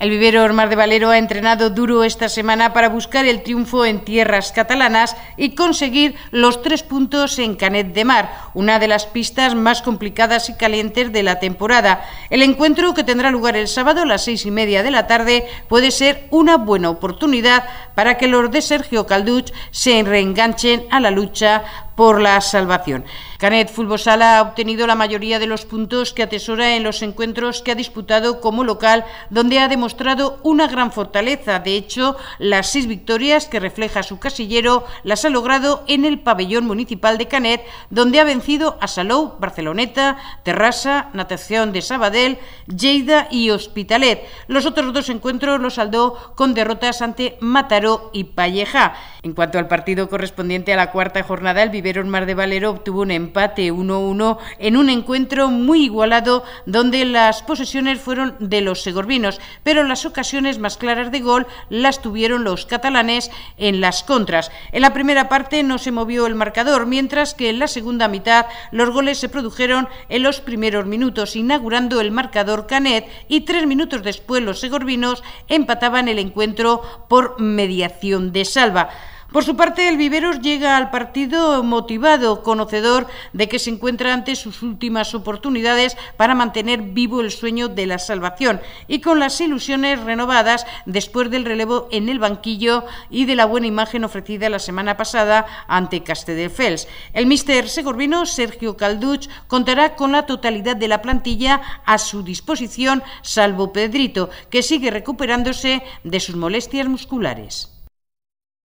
El vivero Ormar de Valero ha entrenado duro esta semana para buscar el triunfo en tierras catalanas y conseguir los tres puntos en Canet de Mar, una de las pistas más complicadas y calientes de la temporada. El encuentro que tendrá lugar el sábado a las seis y media de la tarde puede ser una buena oportunidad para que los de Sergio Calduch se reenganchen a la lucha por la salvación. Canet Fútbol ha obtenido la mayoría de los puntos que atesora en los encuentros que ha disputado como local, donde ha demostrado una gran fortaleza. De hecho, las seis victorias que refleja su casillero las ha logrado en el pabellón municipal de Canet, donde ha vencido a Salou, Barceloneta, Terrassa, Natación de Sabadell, Lleida y Hospitalet. Los otros dos encuentros los saldó con derrotas ante Mataró y Palleja. En cuanto al partido correspondiente a la cuarta jornada, el vivero en Mar de Valero obtuvo un empate 1-1 en un encuentro muy igualado donde las posesiones fueron de los segorbinos, pero las ocasiones más claras de gol las tuvieron los catalanes en las contras. En la primera parte no se movió el marcador, mientras que en la segunda mitad los goles se produjeron en los primeros minutos, inaugurando el marcador Canet y tres minutos después los segorbinos empataban el encuentro por mediación de Salva. Por su parte, el Viveros llega al partido motivado, conocedor de que se encuentra ante sus últimas oportunidades para mantener vivo el sueño de la salvación y con las ilusiones renovadas después del relevo en el banquillo y de la buena imagen ofrecida la semana pasada ante Castedefels. El míster segorbino Sergio Calduch contará con la totalidad de la plantilla a su disposición, salvo Pedrito, que sigue recuperándose de sus molestias musculares.